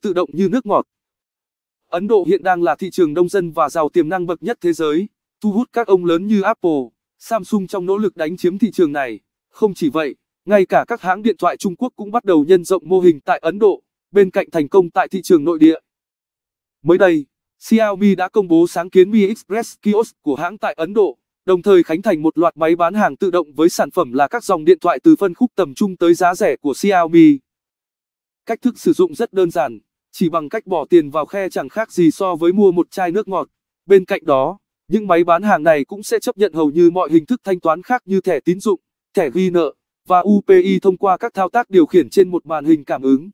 tự động như nước ngọt. Ấn Độ hiện đang là thị trường đông dân và giàu tiềm năng bậc nhất thế giới, thu hút các ông lớn như Apple, Samsung trong nỗ lực đánh chiếm thị trường này. Không chỉ vậy, ngay cả các hãng điện thoại Trung Quốc cũng bắt đầu nhân rộng mô hình tại Ấn Độ, bên cạnh thành công tại thị trường nội địa. Mới đây, Xiaomi đã công bố sáng kiến Mi Express Kiosk của hãng tại Ấn Độ, đồng thời khánh thành một loạt máy bán hàng tự động với sản phẩm là các dòng điện thoại từ phân khúc tầm trung tới giá rẻ của Xiaomi. Cách thức sử dụng rất đơn giản chỉ bằng cách bỏ tiền vào khe chẳng khác gì so với mua một chai nước ngọt. Bên cạnh đó, những máy bán hàng này cũng sẽ chấp nhận hầu như mọi hình thức thanh toán khác như thẻ tín dụng, thẻ ghi nợ và UPI thông qua các thao tác điều khiển trên một màn hình cảm ứng.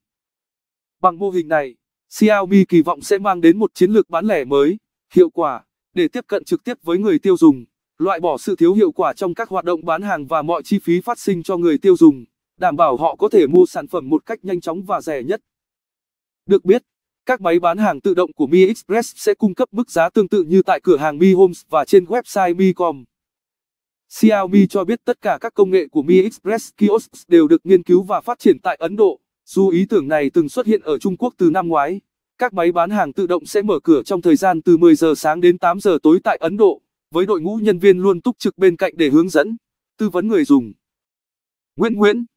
Bằng mô hình này, Xiaomi kỳ vọng sẽ mang đến một chiến lược bán lẻ mới, hiệu quả để tiếp cận trực tiếp với người tiêu dùng, loại bỏ sự thiếu hiệu quả trong các hoạt động bán hàng và mọi chi phí phát sinh cho người tiêu dùng, đảm bảo họ có thể mua sản phẩm một cách nhanh chóng và rẻ nhất. Được biết, các máy bán hàng tự động của Mi Express sẽ cung cấp mức giá tương tự như tại cửa hàng Mi Homes và trên website Mi.com. Xiaomi cho biết tất cả các công nghệ của Mi Express kiosks đều được nghiên cứu và phát triển tại Ấn Độ, dù ý tưởng này từng xuất hiện ở Trung Quốc từ năm ngoái. Các máy bán hàng tự động sẽ mở cửa trong thời gian từ 10 giờ sáng đến 8 giờ tối tại Ấn Độ, với đội ngũ nhân viên luôn túc trực bên cạnh để hướng dẫn, tư vấn người dùng. Nguyễn Nguyễn